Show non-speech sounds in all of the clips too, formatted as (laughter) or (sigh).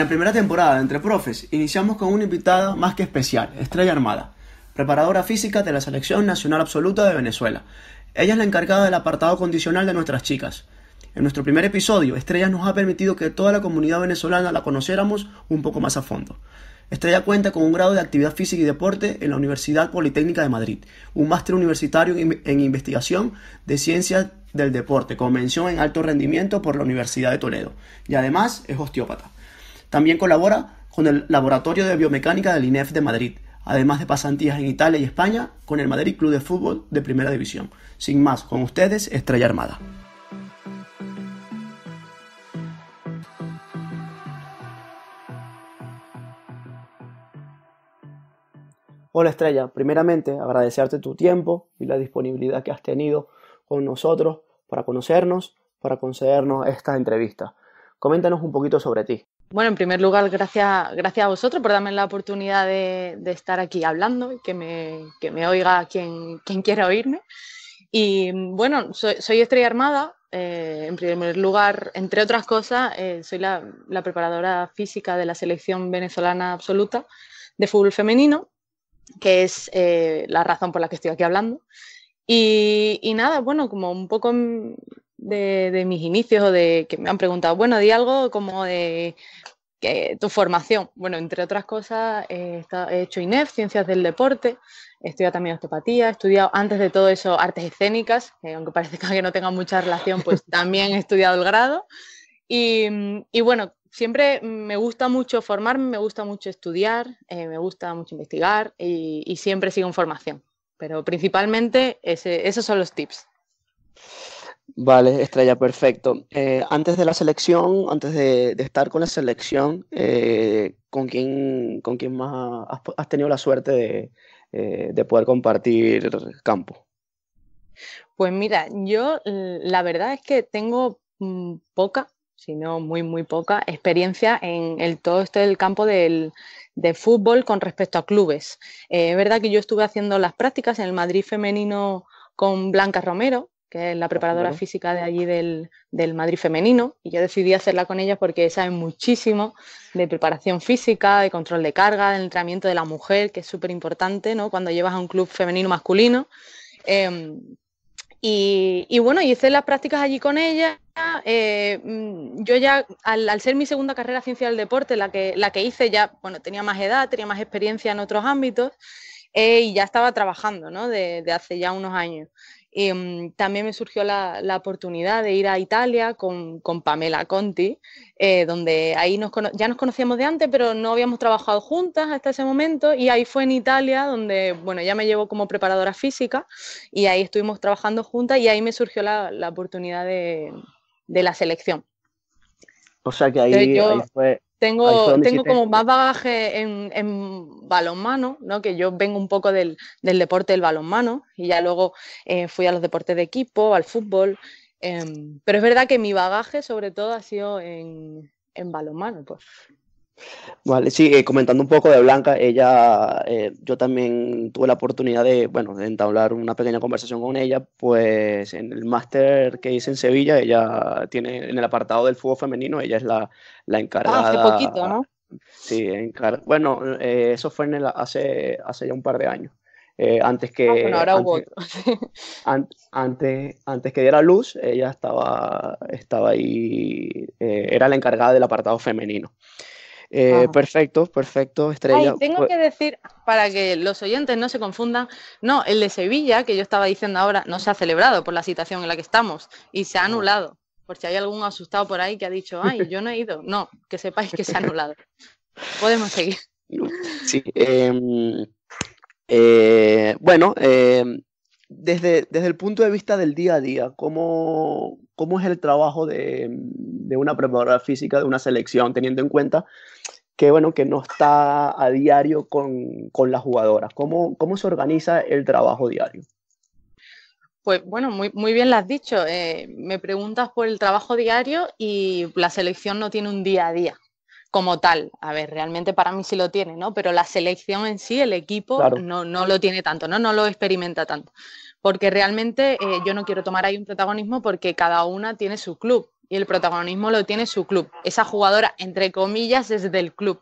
la primera temporada de Entre Profes iniciamos con una invitada más que especial, Estrella Armada, preparadora física de la Selección Nacional Absoluta de Venezuela. Ella es la encargada del apartado condicional de nuestras chicas. En nuestro primer episodio, Estrella nos ha permitido que toda la comunidad venezolana la conociéramos un poco más a fondo. Estrella cuenta con un grado de actividad física y deporte en la Universidad Politécnica de Madrid, un máster universitario en investigación de ciencias del deporte con mención en alto rendimiento por la Universidad de Toledo, y además es osteópata. También colabora con el Laboratorio de Biomecánica del INEF de Madrid, además de pasantías en Italia y España con el Madrid Club de Fútbol de Primera División. Sin más, con ustedes, Estrella Armada. Hola Estrella, primeramente agradecerte tu tiempo y la disponibilidad que has tenido con nosotros para conocernos, para concedernos esta entrevista. Coméntanos un poquito sobre ti. Bueno, en primer lugar, gracias, gracias a vosotros por darme la oportunidad de, estar aquí hablando y que me, que me oiga quien, quien, quiera oírme. Y bueno, soy, Estrella Armada. Eh, en primer lugar, entre otras cosas, eh, soy la, la, preparadora física de la selección venezolana absoluta de fútbol femenino, que es eh, la razón por la que estoy aquí hablando. Y, y, nada, bueno, como un poco de, mis inicios o de que me han preguntado, bueno, di algo como de tu formación. Bueno, entre otras cosas, he hecho INEF, Ciencias del Deporte, he estudiado también osteopatía, he estudiado antes de todo eso artes escénicas, que aunque parece que no tenga mucha relación, pues (laughs) también he estudiado el grado. Y, bueno, siempre me gusta mucho formarme, me gusta mucho estudiar, eh, me gusta mucho investigar y, siempre sigo en formación. Pero principalmente esos son los tips. Vale, Estrella, perfecto. Eh, antes de la selección, antes de, estar con la selección, eh, ¿con, quién, ¿con quién más has, tenido la suerte eh, de, poder compartir campo? Pues mira, yo la verdad es que tengo mm, poca, si no muy, muy poca experiencia en el, todo este del campo de fútbol con respecto a clubes. es verdad que yo estuve haciendo las prácticas en el Madrid femenino con Blanca Romero, que es la ah, pues preparadora física de allí del, Madrid femenino, y yo decidí hacerla con ella porque sabe muchísimo de preparación física, de control de carga, del entrenamiento de la mujer, que es súper importante, ¿no? Cuando llevas a un club femenino masculino. Eh, y, y, bueno, hice las prácticas allí con ella. Eh, mm, yo ya, al, ser mi segunda carrera ciencia del deporte, la que, la que hice ya, bueno, tenía más edad, tenía más experiencia en otros ámbitos eh, y ya estaba trabajando, ¿no? de hace ya unos años. Em, también me surgió la, oportunidad de ir a Italia con, Pamela Conti, eh, donde ahí nos, ya nos conocíamos de antes, pero no habíamos trabajado juntas hasta ese momento. Y ahí fue en Italia, donde, bueno, ya me llevo como preparadora física y ahí estuvimos trabajando juntas y ahí me surgió la, oportunidad de, la selección. O sea que ahí fue tengo, tengo como más bagaje en, balonmano, ¿no? que yo vengo un poco del, del deporte del balonmano y ya luego eh, fui a los deportes de equipo, al fútbol, em, pero es verdad que mi bagaje sobre todo ha sido en, en balonmano. Pues. Vale, sí, eh, comentando un poco de Blanca, ella, eh, yo también tuve la oportunidad de, bueno, de entablar una pequeña conversación con ella, pues en el máster que hice en Sevilla, ella tiene, en el apartado del fútbol femenino, ella es la, la encargada. Ah, hace poquito, ¿no? Sí, encar bueno, eh, eso fue en hace, hace ya un par de años. antes que ah, bueno, ahora antes, hubo (laughs) antes, que diera luz ella estaba estaba ahí era la encargada del apartado femenino eh, perfecto, perfecto, estrella. tengo que decir, para que los oyentes no se confundan, no, el de Sevilla, que yo estaba diciendo ahora, no se ha celebrado por la situación en la que estamos y se ha anulado. Por si hay algún asustado por ahí que ha dicho, ay, yo no he ido. No, que sepáis que se ha anulado. Podemos seguir. Sí. Em, eh, bueno, em, desde, desde, el punto de vista del día a día, ¿cómo, cómo es el trabajo de, de una preparadora física de una selección, teniendo en cuenta que bueno, que no está a diario con, las jugadoras. ¿Cómo, ¿Cómo, se organiza el trabajo diario? Pues bueno, muy, bien lo has dicho. Eh, me preguntas por el trabajo diario y la selección no tiene un día a día como tal. A ver, realmente para mí sí lo tiene, ¿no? Pero la selección en sí, el equipo, no, lo tiene tanto, ¿no? No lo experimenta tanto. Porque realmente eh, yo no quiero tomar ahí un protagonismo porque cada una tiene su club y el protagonismo lo tiene su club. Esa jugadora, entre comillas, es del club.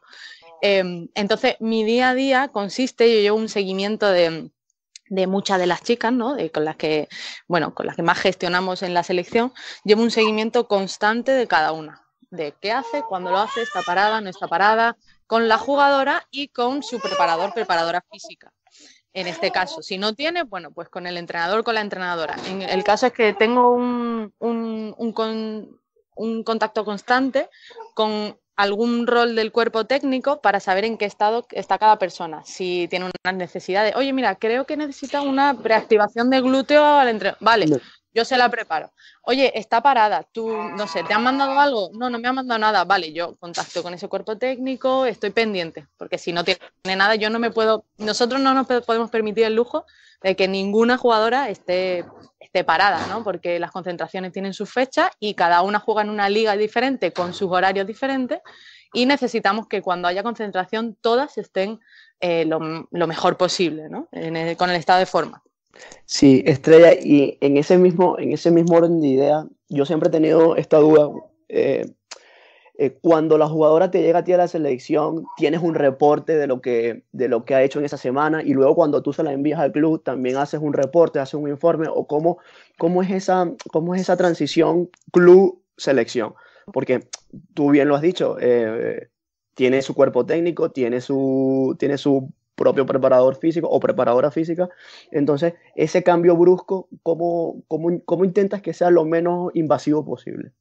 Em, entonces, mi día a día consiste, yo llevo un seguimiento de, muchas de las chicas, ¿no? De, con las que, bueno, con las que más gestionamos en la selección, llevo un seguimiento constante de cada una, de qué hace, cuándo lo hace, está parada, no está parada, con la jugadora y con su preparador, preparadora física. En este caso, si no tiene, bueno, pues con el entrenador, con la entrenadora. En el caso es que tengo un, un contacto constante con algún rol del cuerpo técnico para saber en qué estado está cada persona. Si tiene unas necesidades, oye, mira, creo que necesita una preactivación de glúteo al entrenamiento. Vale, yo se la preparo. Oye, está parada, tú, no sé, ¿te han mandado algo? No, no me ha mandado nada. Vale, yo contacto con ese cuerpo técnico, estoy pendiente, porque si no tiene nada, yo no me puedo, nosotros no nos podemos permitir el lujo de que ninguna jugadora esté separadas, ¿no? porque las concentraciones tienen sus fechas y cada una juega en una liga diferente, con sus horarios diferentes, y necesitamos que cuando haya concentración todas estén eh, lo, mejor posible, ¿no? con el estado de forma. Sí, Estrella, y en ese mismo, en ese mismo orden de idea, yo siempre he tenido esta duda, eh, eh, cuando la jugadora te llega a ti a la selección, tienes un reporte de lo, que, de lo que ha hecho en esa semana y luego cuando tú se la envías al club, también haces un reporte, haces un informe o cómo, cómo, es, esa, cómo es esa transición club-selección. Porque tú bien lo has dicho, eh, tiene su cuerpo técnico, tiene su, tiene su propio preparador físico o preparadora física. Entonces, ese cambio brusco, ¿cómo, cómo intentas que sea lo menos invasivo posible?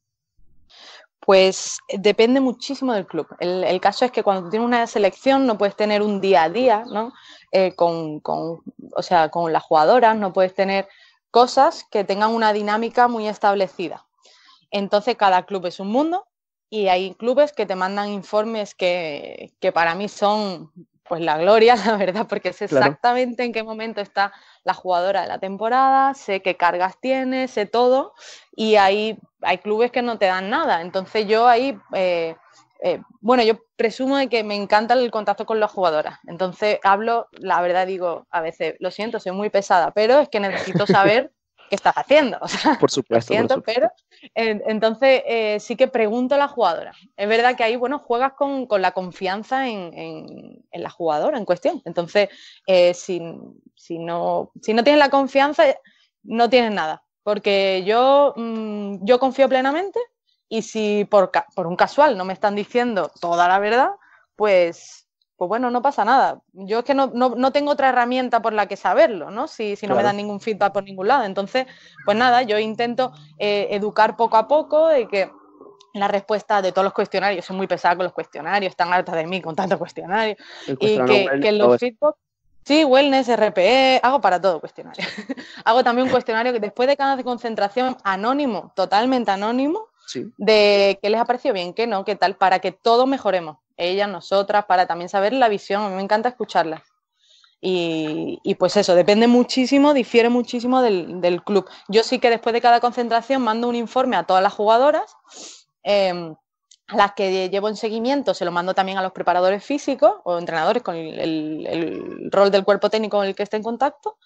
Pues depende muchísimo del club. El, caso es que cuando tienes una selección no puedes tener un día a día, ¿no? Eh, con, o sea, con las jugadoras, no puedes tener cosas que tengan una dinámica muy establecida. Entonces cada club es un mundo y hay clubes que te mandan informes que, que para mí son pues la gloria, (laughs) la verdad, porque sé exactamente en qué momento está la jugadora de la temporada, sé qué cargas tiene, sé todo, y hay, hay clubes que no te dan nada. Entonces yo ahí, eh, eh, bueno, yo presumo de que me encanta el contacto con las jugadoras. Entonces hablo, la verdad digo, a veces, lo siento, soy muy pesada, pero es que necesito saber (laughs) qué estás haciendo. (laughs) por supuesto. siento, por supuesto. pero entonces, eh, sí que pregunto a la jugadora. Es verdad que ahí, bueno, juegas con, la confianza en, la jugadora en cuestión. Entonces, eh, si, si, no, si no tienes la confianza, no tienes nada. Porque yo, mm, yo confío plenamente y si por, por un casual no me están diciendo toda la verdad, pues pues bueno, no pasa nada. Yo es que no, tengo otra herramienta por la que saberlo, ¿no? Si, no me dan ningún feedback por ningún lado. Entonces, pues nada, yo intento eh, educar poco a poco y que la respuesta de todos los cuestionarios, soy muy pesada con los cuestionarios, están hartas de mí con tantos cuestionarios, y que, los feedback... Sí, wellness, RPE, hago para todo cuestionario. (laughs) hago también un cuestionario que después de cada concentración anónimo, totalmente anónimo, de qué les ha parecido bien, qué no, qué tal, para que todos mejoremos ellas, nosotras, para también saber la visión. A mí me encanta escucharlas. Y, pues eso, depende muchísimo, difiere muchísimo del, club. Yo sí que después de cada concentración mando un informe a todas las jugadoras, em, a las que llevo en seguimiento se lo mando también a los preparadores físicos o entrenadores con el, rol del cuerpo técnico con el que esté en contacto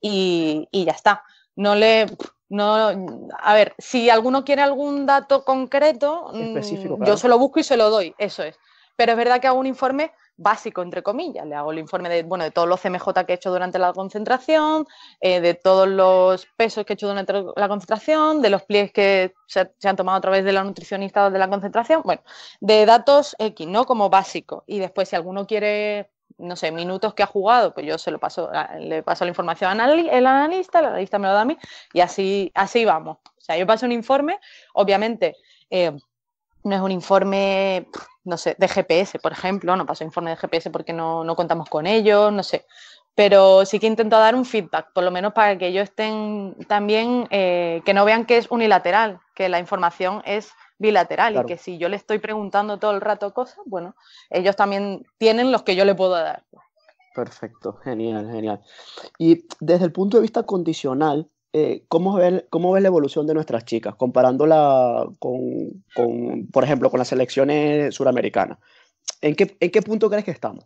y, ya está. No le, no, a ver, si alguno quiere algún dato concreto, mm, yo se lo busco y se lo doy, eso es. Pero es verdad que hago un informe básico, entre comillas. Le hago el informe de, bueno, de todos los CMJ que he hecho durante la concentración, eh, de todos los pesos que he hecho durante la concentración, de los pliegues que se, han tomado a través de la nutricionista de la concentración, bueno, de datos X, ¿no? Como básico. Y después, si alguno quiere no sé, minutos que ha jugado, pues yo se lo paso, le paso la información al analista, el analista me lo da a mí, y así, así vamos. O sea, yo paso un informe, obviamente, eh, no es un informe, no sé, de GPS, por ejemplo, no paso informe de GPS porque no, contamos con ellos, no sé. Pero sí que intento dar un feedback, por lo menos para que ellos estén también, eh, que no vean que es unilateral, que la información es bilateral y que si yo le estoy preguntando todo el rato cosas, bueno, ellos también tienen los que yo le puedo dar. Perfecto, genial, genial. Y desde el punto de vista condicional, eh, ¿cómo, ves, ¿cómo la evolución de nuestras chicas comparándola con, por ejemplo, con las selecciones suramericanas? ¿En qué, punto crees que estamos?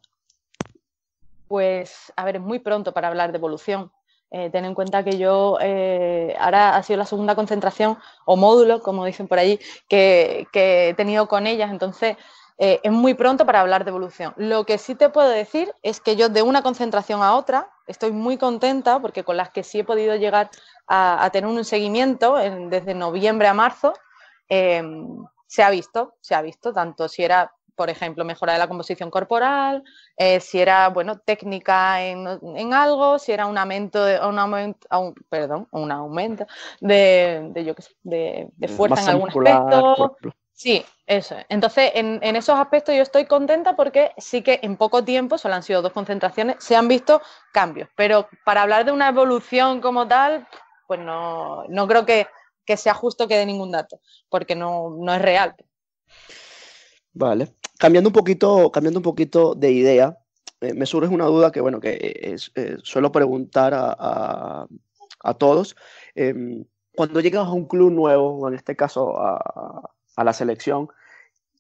Pues, a ver, es muy pronto para hablar de evolución. Eh, ten en cuenta que yo eh, ahora ha sido la segunda concentración o módulo, como dicen por ahí, que, he tenido con ellas. Entonces, es muy pronto para hablar de evolución. Lo que sí te puedo decir es que yo de una concentración a otra estoy muy contenta porque con las que sí he podido llegar a, tener un seguimiento desde noviembre a marzo, eh, se ha visto, se ha visto, tanto si era, por ejemplo, mejora de la composición corporal, eh, si era, bueno, técnica en, algo, si era un aumento, de, un un, perdón, un aumento de, de yo mm, fuerza en algún aspecto. Sí, eso. Entonces, en, en, esos aspectos yo estoy contenta porque sí que en poco tiempo, solo han sido dos concentraciones, se han visto cambios. Pero para hablar de una evolución como tal, pues no, creo que, sea justo que dé ningún dato, porque no, es real. Vale. Cambiando un poquito, cambiando un poquito de idea, eh, me surge una duda que, bueno, que eh, eh, suelo preguntar a, todos. Em, cuando llegas a un club nuevo, o en este caso a la selección,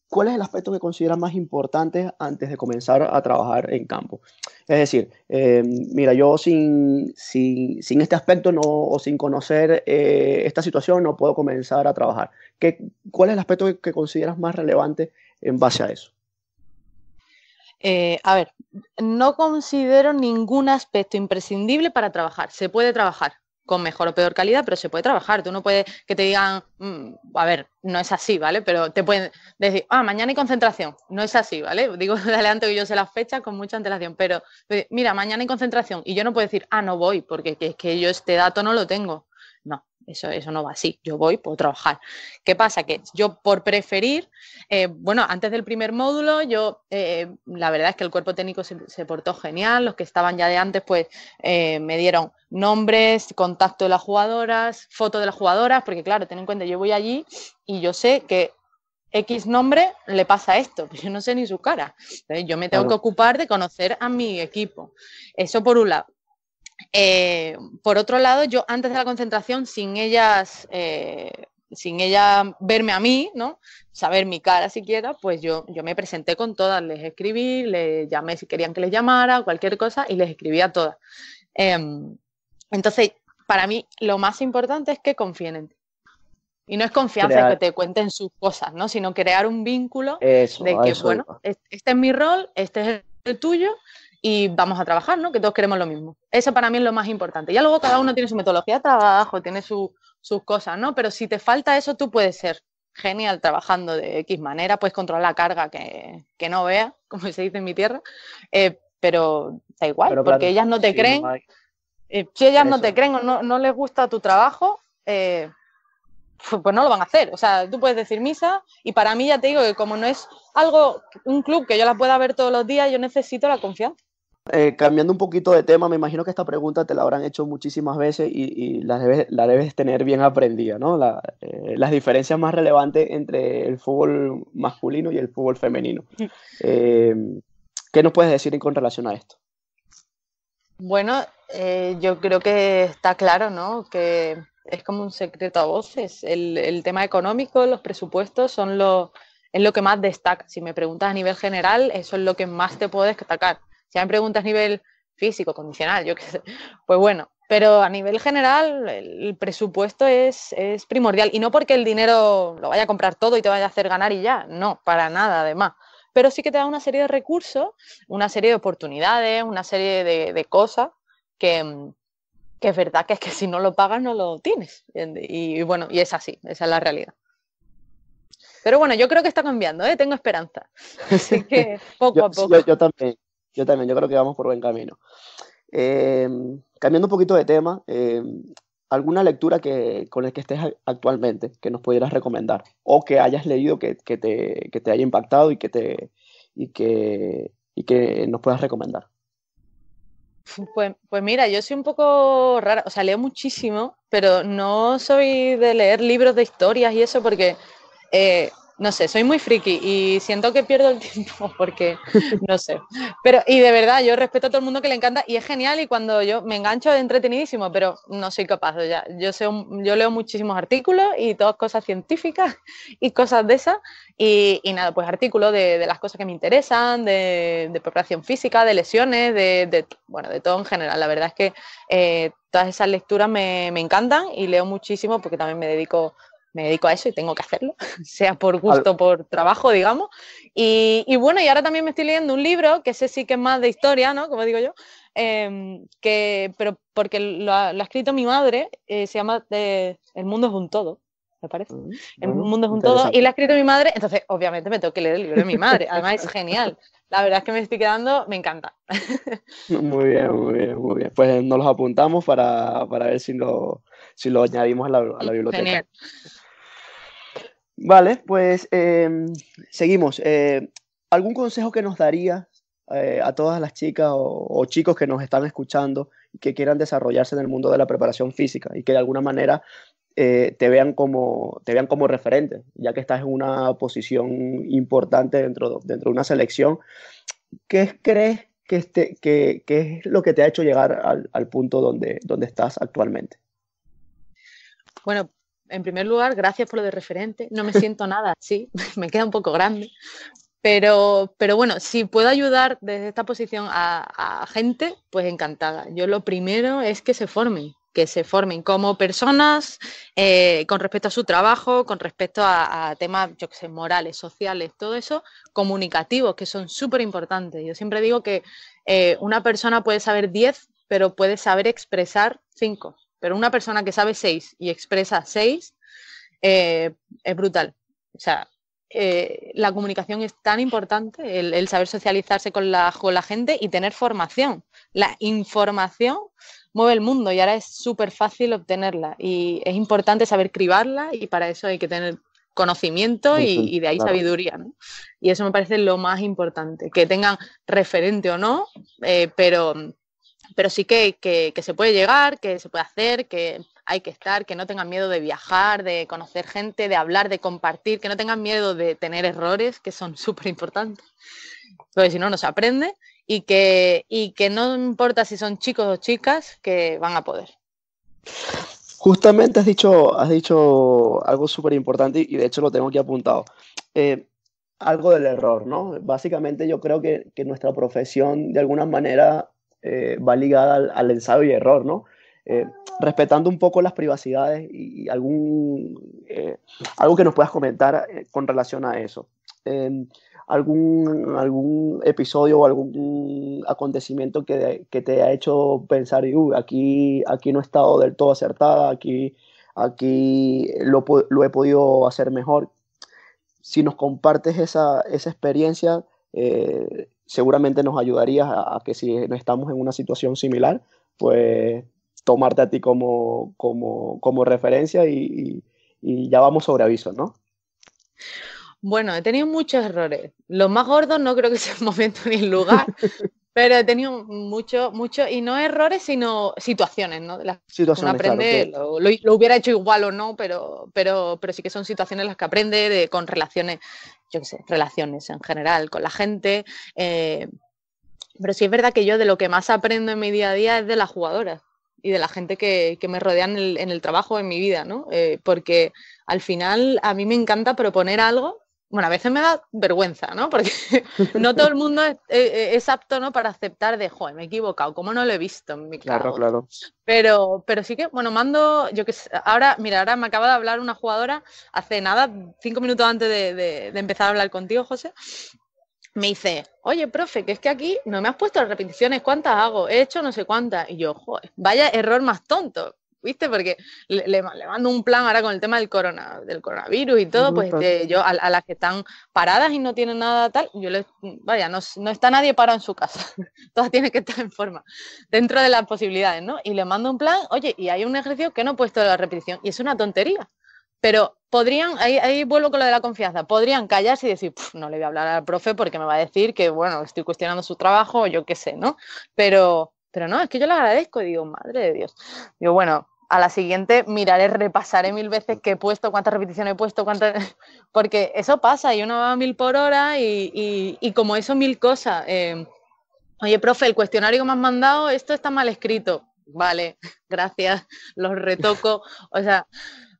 ¿cuál es el aspecto que consideras más importante antes de comenzar a trabajar en campo? Es decir, eh, mira, yo sin, sin, este aspecto o sin conocer eh, esta situación no puedo comenzar a trabajar. ¿Qué, ¿Cuál es el aspecto que, consideras más relevante en base a eso? Eh, a ver, no considero ningún aspecto imprescindible para trabajar. Se puede trabajar, con mejor o peor calidad, pero se puede trabajar. Tú no puedes que te digan, mm, a ver, no es así, ¿vale? Pero te pueden decir, ah, mañana hay concentración. No es así, ¿vale? (laughs) Digo adelante que yo sé las fecha con mucha antelación, pero eh, mira, mañana hay concentración y yo no puedo decir, ah, no voy, porque es que yo este dato no lo tengo. No, eso, eso no va así. Yo voy, puedo trabajar. ¿Qué pasa? Que yo por preferir, eh, bueno, antes del primer módulo, yo, eh, la verdad es que el cuerpo técnico se, portó genial. Los que estaban ya de antes, pues eh, me dieron nombres, contacto de las jugadoras, foto de las jugadoras, porque claro, ten en cuenta, yo voy allí y yo sé que X nombre le pasa esto, yo no sé ni su cara. yo me tengo que ocupar de conocer a mi equipo. Eso por un lado. Eh, por otro lado, yo antes de la concentración, sin ellas, eh, sin ella verme a mí, ¿no? Saber mi cara siquiera, pues yo, yo me presenté con todas, les escribí, les llamé si querían que les llamara, cualquier cosa, y les escribí a todas. Em, entonces, para mí lo más importante es que confíen en ti. Y no es confianza que te cuenten sus cosas, ¿no? Sino crear un vínculo de que, bueno, este es mi rol, este es el tuyo, y vamos a trabajar, ¿no? Que todos queremos lo mismo. Eso para mí es lo más importante. Ya luego cada uno tiene su metodología de trabajo, tiene sus cosas, ¿no? Pero si te falta eso, tú puedes ser genial trabajando de X manera, puedes controlar la carga que, que no vea, (laughs) como se dice en mi tierra, eh, pero da igual, porque ellas no te creen. Eh, si ellas no te creen o no, les gusta tu trabajo, eh, pues no lo van a hacer. O sea, tú puedes decir misa y para mí ya te digo que como no es algo, un club que yo la pueda ver todos los días, yo necesito la confianza. Eh, cambiando un poquito de tema, me imagino que esta pregunta te la habrán hecho muchísimas veces y, la, debes, tener bien aprendida, ¿no? Eh, las diferencias más relevantes entre el fútbol masculino y el fútbol femenino. Mm. Eh, ¿Qué nos puedes decir con relación a esto? Bueno, yo creo que está claro, ¿no? Que es como un secreto a voces. El, tema económico, los presupuestos son lo, es lo que más destaca. Si me preguntas a nivel general, eso es lo que más te puede destacar si me preguntas a nivel físico, condicional, yo qué sé, pues bueno, pero a nivel general el presupuesto es, es, primordial y no porque el dinero lo vaya a comprar todo y te vaya a hacer ganar y ya, no, para nada además, pero sí que te da una serie de recursos, una serie de oportunidades, una serie de, cosas que, es verdad que es que si no lo pagas no lo tienes y, bueno, y es así, esa es la realidad. Pero bueno, yo creo que está cambiando, ¿eh? tengo esperanza. (laughs) Así que poco a poco. yo también, yo también, yo creo que vamos por buen camino. Eh, cambiando un poquito de tema, eh, ¿alguna lectura que, con la que estés actualmente que nos pudieras recomendar? O que hayas leído que, te, haya impactado y que, te, que, que nos puedas recomendar. Pues, pues, mira, yo soy un poco rara, o sea, leo muchísimo, pero no soy de leer libros de historias y eso porque eh, no sé, soy muy friki y siento que pierdo el (laughs) tiempo porque no sé. Pero, y de verdad, yo respeto a todo el mundo que le encanta y es genial y cuando yo me engancho es entretenidísimo, pero no soy capaz. ya, yo, sé, yo leo muchísimos artículos y todas cosas científicas (laughs) y cosas de esas. Y, nada, pues artículos de, las cosas que me interesan, de, preparación física, de lesiones, de, bueno, de todo en general. La verdad es que eh, todas esas lecturas me, me encantan y leo muchísimo porque también me dedico me dedico a eso y tengo que hacerlo, (laughs) sea por gusto, por trabajo, digamos. Y, bueno, y ahora también me estoy leyendo un libro, que sé sí que es más de historia, ¿no? Como digo yo, em, que, pero porque lo ha, escrito mi madre, eh, se llama eh, El mundo es un todo, me parece. Mm, el mundo es un todo, y lo ha escrito mi madre, entonces obviamente me tengo que leer el libro de mi madre, además es genial. La verdad es que me estoy quedando, me encanta. (laughs) muy bien, muy bien, muy bien. Pues nos los apuntamos para, ver si lo, si lo añadimos a la, biblioteca. Vale, pues em, seguimos. Eh, ¿Algún consejo que nos daría eh, a todas las chicas o, chicos que nos están escuchando y que quieran desarrollarse en el mundo de la preparación física y que de alguna manera eh, te, vean como, te vean como referente, ya que estás en una posición importante dentro, de, dentro de una selección? ¿Qué crees que, este, que, es lo que te ha hecho llegar al, punto donde, donde estás actualmente? Bueno, en primer lugar, gracias por lo de referente. No me siento nada, sí, (laughs) me queda un poco grande. Pero, pero bueno, si puedo ayudar desde esta posición a, gente, pues encantada. Yo lo primero es que se formen, que se formen como personas eh, con respecto a su trabajo, con respecto a, temas, yo que sé, morales, sociales, todo eso, comunicativos, que son súper importantes. Yo siempre digo que eh, una persona puede saber 10, pero puede saber expresar 5 pero una persona que sabe seis y expresa seis eh, es brutal. O sea, eh, la comunicación es tan importante, el, saber socializarse con la, la, gente y tener formación. La información mueve el mundo y ahora es súper fácil obtenerla y es importante saber cribarla y para eso hay que tener conocimiento y, de ahí sabiduría. Y eso me parece lo más importante, que tengan referente o no, eh, pero pero sí que, que, se puede llegar, que se puede hacer, que hay que estar, que no tengan miedo de viajar, de conocer gente, de hablar, de compartir, que no tengan miedo de tener errores, que son súper (laughs) importantes, porque si no, no se aprende, y que, y que no importa si son chicos o chicas, que van a poder. Justamente has dicho, has dicho algo súper importante y de hecho lo tengo aquí apuntado. Eh, algo del error, ¿no? Básicamente yo creo que, que nuestra profesión de alguna manera eh, va ligada al, ensayo y error, ¿no? Eh, respetando un poco las privacidades y, algún, eh, algo que nos puedas comentar con relación a eso. Em, algún, algún episodio o algún acontecimiento que, te ha hecho pensar, uy, aquí, aquí no he estado del todo acertada, aquí, aquí lo, he podido hacer mejor. Si nos compartes esa, esa experiencia, eh, seguramente nos ayudaría a, que si estamos en una situación similar, pues tomarte a ti como, referencia y, y, ya vamos sobre aviso, ¿no? Bueno, he tenido muchos errores. Los más gordos no creo que sea el momento ni el lugar, (laughs) Pero he tenido mucho, mucho, y no errores, sino situaciones, ¿no? Las situaciones, aprende, lo, lo, hubiera hecho igual o no, pero, pero, pero sí que son situaciones las que aprende de, con relaciones, yo qué sé, relaciones en general, con la gente. Eh, pero sí es verdad que yo de lo que más aprendo en mi día a día es de las jugadoras y de la gente que, que me rodean en el, trabajo, en mi vida, ¿no? Eh, porque al final a mí me encanta proponer algo bueno, a veces me da vergüenza, ¿no? Porque (laughs) no todo el mundo eh, eh, es, apto, ¿no? Para aceptar de, joder, me he equivocado, ¿cómo no lo he visto? en mi clase. claro, claro. Pero, pero sí que, bueno, mando, yo que sé, ahora, mira, ahora me acaba de hablar una jugadora hace nada, cinco minutos antes de, de empezar a hablar contigo, José, me dice, oye, profe, que es que aquí no me has puesto las repeticiones, ¿cuántas hago? He hecho no sé cuántas. Y yo, joder, vaya error más tonto. ¿viste? Porque le, mando un plan ahora con el tema del, corona, del coronavirus y todo, pues este, yo a, las que están paradas y no tienen nada tal, yo les, vaya, no, está nadie parado en su casa, (laughs) todas tienen que estar en forma, dentro de las posibilidades, ¿no? Y le mando un plan, oye, y hay un ejercicio que no he puesto la repetición, y es una tontería, pero podrían, ahí, ahí, vuelvo con lo de la confianza, podrían callarse y decir, no le voy a hablar al profe porque me va a decir que, bueno, estoy cuestionando su trabajo, o yo qué sé, ¿no? Pero pero no, es que yo le agradezco y digo, madre de Dios. Digo, bueno, a la siguiente miraré, repasaré mil veces qué he puesto, cuántas repeticiones he puesto, cuántas... (laughs) porque eso pasa y uno va a mil por hora y, como eso mil cosas. Eh, Oye, profe, el cuestionario que me has mandado, esto está mal escrito. Vale, (laughs) gracias, los retoco. O sea,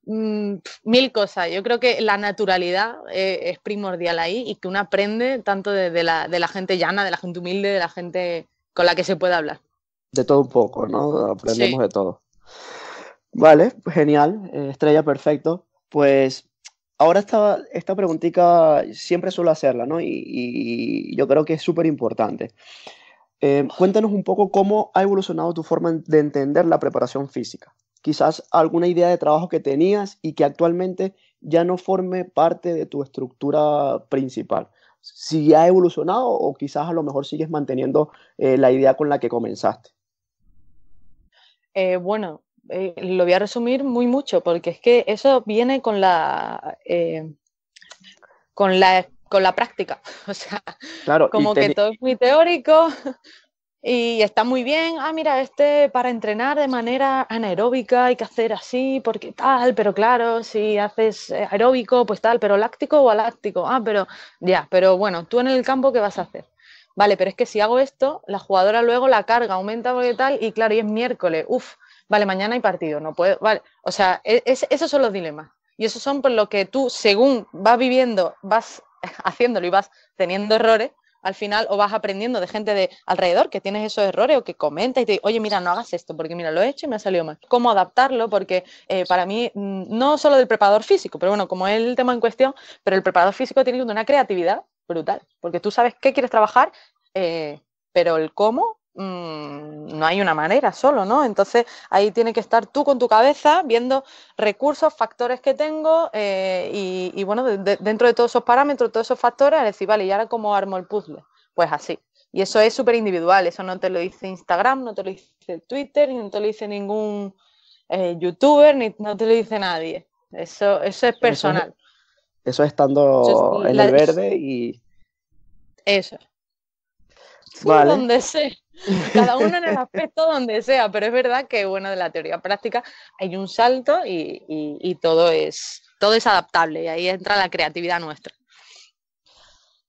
mm, mil cosas. Yo creo que la naturalidad eh, es primordial ahí y que uno aprende tanto de, la, gente llana, de la gente humilde, de la gente con la que se puede hablar de todo un poco, ¿no? Aprendemos de todo. Vale, pues genial, eh, estrella, perfecto. Pues ahora esta, esta preguntita siempre suelo hacerla, ¿no? Y, yo creo que es súper importante. Eh, cuéntanos un poco cómo ha evolucionado tu forma de entender la preparación física. Quizás alguna idea de trabajo que tenías y que actualmente ya no forme parte de tu estructura principal. Si ha evolucionado o quizás a lo mejor sigues manteniendo eh, la idea con la que comenzaste. Eh, bueno, eh, lo voy a resumir muy mucho, porque es que eso viene con la, eh, con la, con la práctica. (laughs) O sea, claro, como que todo es muy teórico (laughs) y está muy bien. Ah, mira, este para entrenar de manera anaeróbica hay que hacer así, porque tal, pero claro, si haces aeróbico, pues tal, pero láctico o aláctico. Ah, pero ya, pero bueno, tú en el campo, ¿qué vas a hacer? vale, pero es que si hago esto, la jugadora luego la carga aumenta y tal, y claro, y es miércoles, uff, vale, mañana hay partido, no puedo, vale, o sea, e, esos son los dilemas. Y esos son por lo que tú, según vas viviendo, vas (laughs) haciéndolo y vas teniendo errores, al final o vas aprendiendo de gente de alrededor que tienes esos errores o que comenta y te oye, mira, no hagas esto porque mira, lo he hecho y me ha salido mal. ¿Cómo adaptarlo? Porque eh, para mí, mm, no solo del preparador físico, pero bueno, como es el tema en cuestión, pero el preparador físico tiene una creatividad brutal, porque tú sabes qué quieres trabajar, eh, pero el cómo mm, no hay una manera solo, ¿no? Entonces ahí tiene que estar tú con tu cabeza viendo recursos, factores que tengo eh, y, bueno, dentro de todos esos parámetros, todos esos factores, decir, vale, ¿y ahora cómo armo el puzzle? Pues así. Y eso es súper individual, eso no te lo dice Instagram, no te lo dice Twitter, no te lo dice ningún eh, youtuber, ni, no te lo dice nadie. Eso, eso es personal. Eso estando en el verde y. Eso. donde sea. Cada uno en el (laughs) aspecto donde sea, pero es verdad que, bueno, de la teoría práctica hay un salto y, todo, es, todo es adaptable y ahí entra la creatividad nuestra.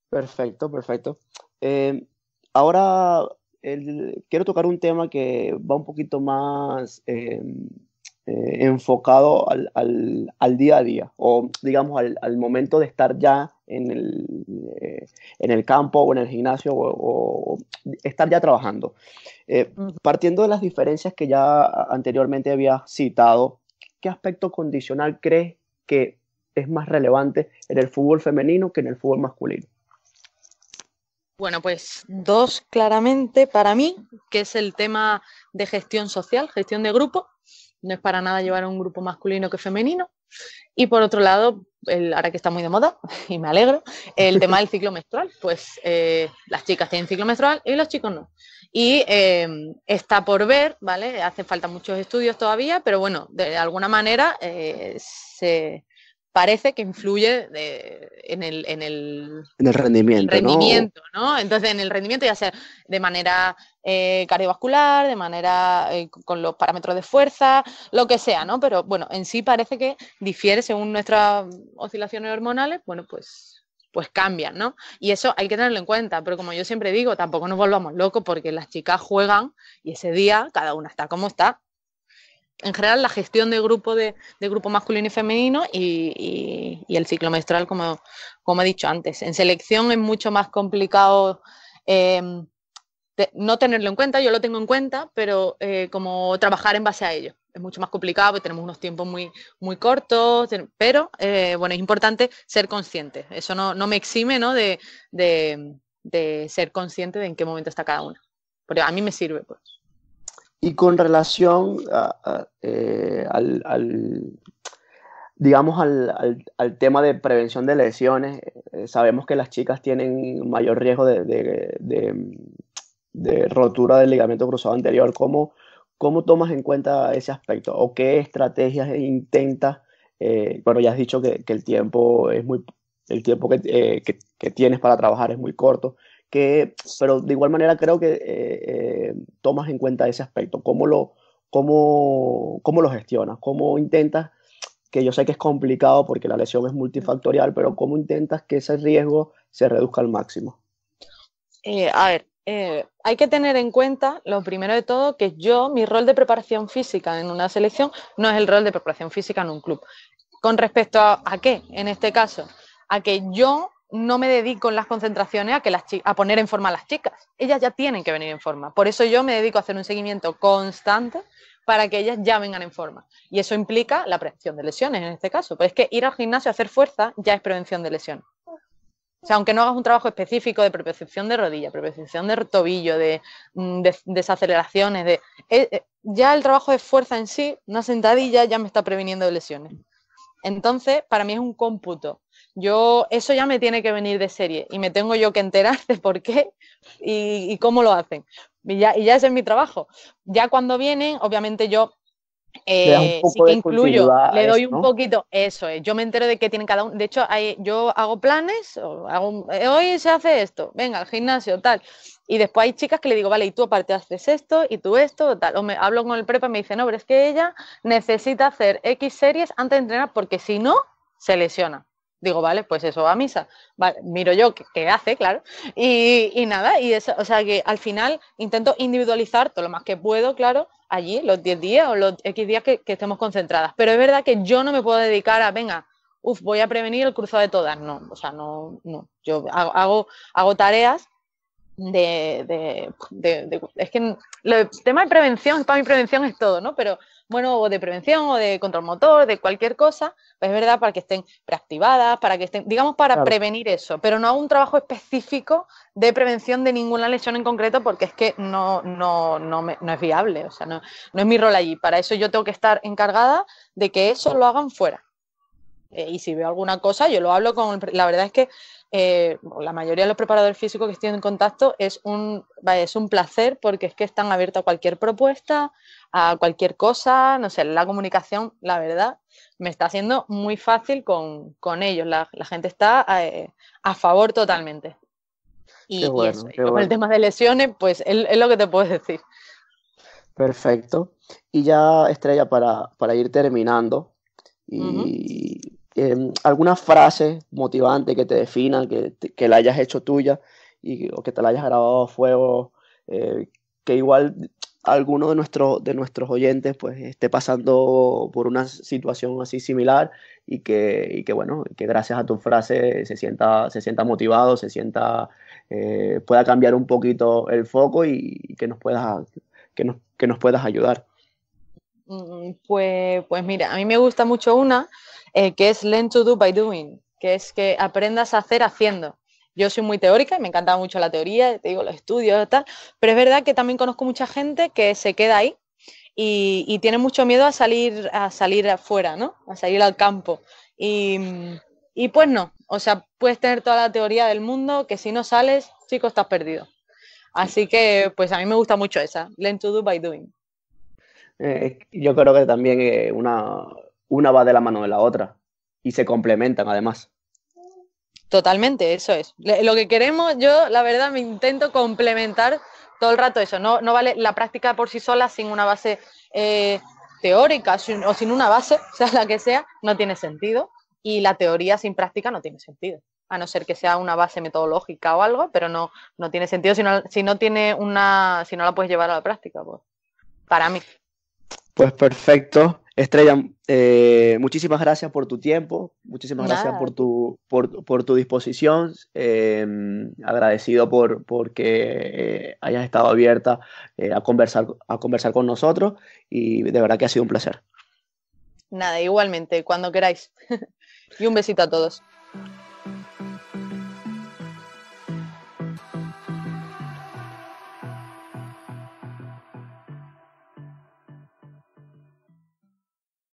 Perfecto, perfecto. Eh, ahora quiero tocar un tema que va un poquito más eh, eh, enfocado al, día a día o digamos al, momento de estar ya en el, eh, en el, campo o en el gimnasio o, estar ya trabajando. Eh, partiendo de las diferencias que ya anteriormente había citado, ¿qué aspecto condicional crees que es más relevante en el fútbol femenino que en el fútbol masculino? Bueno, pues dos claramente para mí, que es el tema de gestión social, gestión de grupo, no es para nada llevar a un grupo masculino que femenino. Y por otro lado, el, ahora que está muy de moda, (laughs) y me alegro, el tema del ciclo menstrual. Pues eh, las chicas tienen ciclo menstrual y los chicos no. Y em, está por ver, ¿vale? Hacen falta muchos estudios todavía, pero bueno, de alguna manera eh, se, parece que influye en, el, rendimiento. rendimiento ¿no? Entonces, en el rendimiento ya sea de manera eh, cardiovascular, de manera eh, con los parámetros de fuerza, lo que sea, ¿no? Pero bueno, en sí parece que difiere según nuestras oscilaciones hormonales, bueno, pues pues cambian, ¿no? Y eso hay que tenerlo en cuenta, pero como yo siempre digo, tampoco nos volvamos locos porque las chicas juegan y ese día cada una está como está, en general la gestión de grupo de, grupo masculino y femenino y, el ciclo menstrual, como, como, he dicho antes. En selección es mucho más complicado em, no tenerlo en cuenta, yo lo tengo en cuenta, pero eh, como trabajar en base a ello. Es mucho más complicado porque tenemos unos tiempos muy, muy cortos, pero eh, bueno, es importante ser consciente. Eso no, me exime ¿no? De, ser consciente de en qué momento está cada una. Porque a mí me sirve, pues. Y con relación eh, al, digamos, al, tema de prevención de lesiones, eh, sabemos que las chicas tienen mayor riesgo de, rotura del ligamento cruzado anterior. ¿Cómo, tomas en cuenta ese aspecto? ¿O qué estrategias intentas? Eh, bueno, ya has dicho que, el tiempo es muy el tiempo eh, que, que tienes para trabajar es muy corto, que, pero de igual manera creo que eh, eh, tomas en cuenta ese aspecto, cómo lo, cómo, lo gestionas, cómo intentas, que yo sé que es complicado porque la lesión es multifactorial, pero cómo intentas que ese riesgo se reduzca al máximo. Eh, a ver, hay que tener en cuenta, lo primero de todo, que yo, mi rol de preparación física en una selección no es el rol de preparación física en un club. ¿Con respecto a, a qué? En este caso, a que yo no me dedico en las concentraciones a, que las a poner en forma a las chicas. Ellas ya tienen que venir en forma. Por eso yo me dedico a hacer un seguimiento constante para que ellas ya vengan en forma. Y eso implica la prevención de lesiones en este caso. Pero es que ir al gimnasio a hacer fuerza ya es prevención de lesiones. O sea, aunque no hagas un trabajo específico de prevención de rodilla, prevención de tobillo, de, mm, desaceleraciones, de, eh, eh, ya el trabajo de fuerza en sí, una sentadilla ya me está previniendo de lesiones. Entonces, para mí es un cómputo yo, eso ya me tiene que venir de serie y me tengo yo que enterar (laughs) de por qué y, cómo lo hacen. Y ya, y ya ese es mi trabajo. Ya cuando vienen, obviamente yo eh, sí que incluyo, le doy un poquito, eso es, yo me entero de qué tienen cada uno, de hecho hay, yo hago planes, eh, hoy se hace esto, venga al gimnasio, tal, y después hay chicas que le digo, vale, y tú aparte haces esto, y tú esto, tal, o me hablo con el prepa y me dice, no, pero es que ella necesita hacer X series antes de entrenar porque si no, se lesiona. Digo, vale, pues eso va a misa. miro yo qué, hace, claro. Y, nada, y o sea que al final intento individualizar todo lo más que puedo, claro, allí, los 10 días o los X días que, estemos concentradas. Pero es verdad que yo no me puedo dedicar a, venga, uff, voy a prevenir el cruzado de todas. No, o sea, no, no. Yo hago, hago, tareas de, de, Es que el tema de prevención, para mi prevención es todo, ¿no? Pero bueno, o de prevención o de control motor, de cualquier cosa, pues es verdad, para que estén preactivadas, para que estén, digamos, para prevenir eso, pero no hago un trabajo específico de prevención de ninguna lesión en concreto, porque es que no, no, es viable, o sea, no, es mi rol allí. Para eso yo tengo que estar encargada de que eso lo hagan fuera. Eh, y si veo alguna cosa, yo lo hablo con. La verdad es que eh, la mayoría de los preparadores físicos que estoy en contacto es un, es un placer porque es que están abiertos a cualquier propuesta, a cualquier cosa, no sé, la comunicación, la verdad, me está haciendo muy fácil con, ellos, la, gente está eh, a, favor totalmente. Y, con el tema de lesiones, pues es, lo que te puedo decir. Perfecto. Y ya, Estrella, para, ir terminando, y eh, alguna frase motivante que te definan, que, que, la hayas hecho tuya y, o que te la hayas grabado a fuego, eh, que igual alguno de, de nuestros oyentes pues esté pasando por una situación así similar y que, y que bueno, que gracias a tu frase se sienta, se sienta motivado, se sienta, eh, pueda cambiar un poquito el foco y, que, nos puedas, que, nos, que nos puedas ayudar. Mm, pues, pues mira, a mí me gusta mucho una eh, que es Learn to Do by Doing, que es que aprendas a hacer haciendo. Yo soy muy teórica y me encanta mucho la teoría, te digo, los estudios y tal, pero es verdad que también conozco mucha gente que se queda ahí y, tiene mucho miedo a salir, a salir afuera, ¿no? A salir al campo. Y, pues no, o sea, puedes tener toda la teoría del mundo, que si no sales, chico, estás perdido. Así que, pues a mí me gusta mucho esa, learn to do by doing. Eh, yo creo que también eh, una, una va de la mano de la otra y se complementan además. Totalmente, eso es. Lo que queremos, yo la verdad me intento complementar todo el rato eso. No, no vale la práctica por sí sola sin una base eh, teórica o sin una base, (laughs) sea la que sea, no tiene sentido. Y la teoría sin práctica no tiene sentido. A no ser que sea una base metodológica o algo, pero no, no tiene sentido si no, si no tiene una, si no la puedes llevar a la práctica, pues, Para mí. Pues perfecto. Estrella, eh, muchísimas gracias por tu tiempo, muchísimas gracias por tu, por, tu disposición, em, agradecido por que eh, hayas estado abierta eh, a, conversar, a conversar con nosotros y de verdad que ha sido un placer. Nada, igualmente, cuando queráis. (laughs) y un besito a todos.